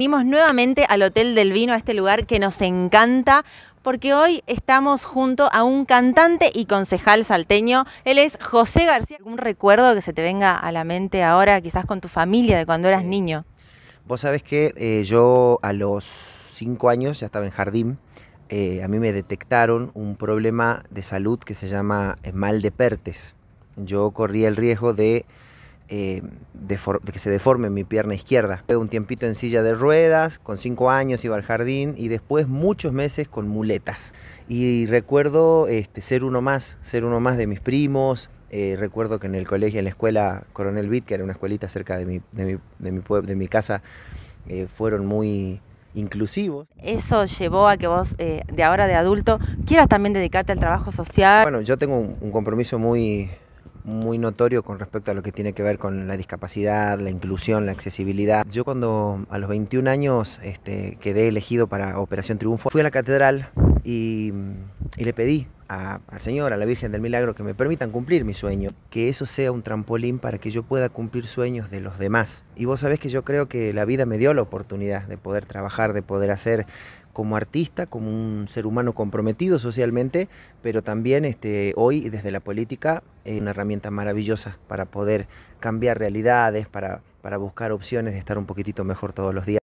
Venimos nuevamente al Hotel del Vino, a este lugar que nos encanta, porque hoy estamos junto a un cantante y concejal salteño. Él es José García. ¿Algún recuerdo que se te venga a la mente ahora, quizás con tu familia de cuando eras niño? Vos sabés que eh, yo a los cinco años ya estaba en jardín. Eh, a mí me detectaron un problema de salud que se llama mal de Pertes. Yo corría el riesgo de eh, que se deforme mi pierna izquierda. Un tiempito en silla de ruedas, con cinco años iba al jardín y después muchos meses con muletas. Y recuerdo este, ser uno más, ser uno más de mis primos. Eh, recuerdo que en el colegio, en la escuela Coronel Bitt, que era una escuelita cerca de mi, de mi, de mi, casa, eh, fueron muy, inclusivos. Eso llevó a que vos, eh, de ahora de adulto, quieras también dedicarte al trabajo social. Bueno, yo tengo un compromiso muy, muy notorio con respecto a lo que tiene que ver con la discapacidad, la inclusión, la accesibilidad. Yo cuando a los 21 años este, quedé elegido para Operación Triunfo, fui a la catedral y, le pedí a, al Señor, a la Virgen del Milagro, que me permitan cumplir mi sueño, que eso sea un trampolín para que yo pueda cumplir sueños de los demás. Y vos sabés que yo creo que la vida me dio la oportunidad de poder trabajar, de poder hacer como artista, como un ser humano comprometido socialmente, pero también este, hoy desde la política es una herramienta maravillosa para poder cambiar realidades, para, para buscar opciones de estar un poquitito mejor todos los días.